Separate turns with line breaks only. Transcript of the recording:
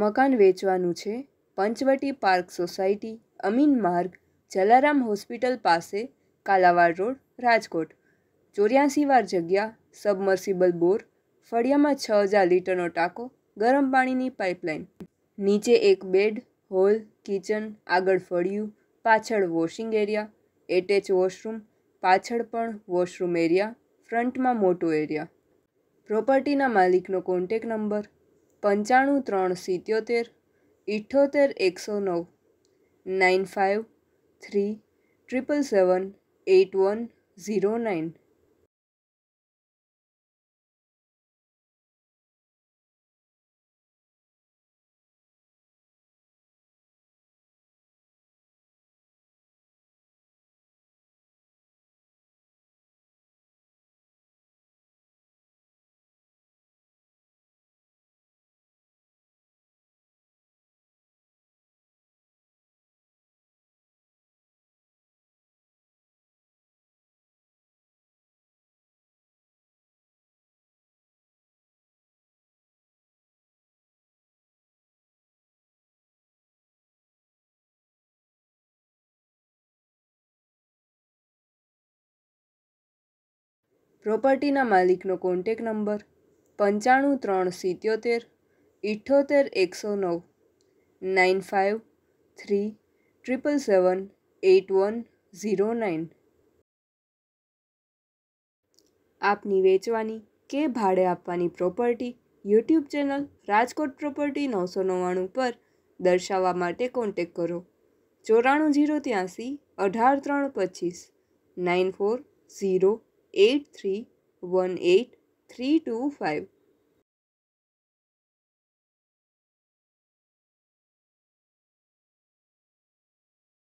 મકાન વેચવાનું છે પંચવટી પાર્ક સોસાયટી અમીન માર્ગ જલારામ હોસ્પિટલ પાસે કાલાવાડ રોડ રાજકોટ ચોર્યાસી વાર જગ્યા સબમર્સિબલ બોર ફળિયામાં છ હજાર લીટરનો ટાંકો ગરમ પાણીની પાઇપલાઇન નીચે એક બેડ હોલ કિચન આગળ ફળિયું પાછળ વોશિંગ એરિયા એટેચ વોશરૂમ પાછળ પણ વોશરૂમ એરિયા ફ્રન્ટમાં મોટો એરિયા પ્રોપર્ટીના માલિકનો કોન્ટેક નંબર પંચાણું ત્રણ સિત્યોતેર ઇઠ્ઠોતેર એકસો નવ nine five three
triple seven eight one zero nine પ્રોપર્ટીના
માલિકનો કોન્ટેક નંબર પંચાણું ત્રણ સિત્યોતેર ઇઠ્ઠોતેર એકસો નવ nine five three triple seven eight one zero nine આપની વેચવાની કે ભાડે આપવાની property YouTube channel Rajkot property નવસો નવ્વાણું પર દર્શાવવા માટે કોન્ટેક કરો ચોરાણું જીરો ત્યાંસી અઢાર ત્રણ પચીસ નાઇન ફોર ઝીરો 8318325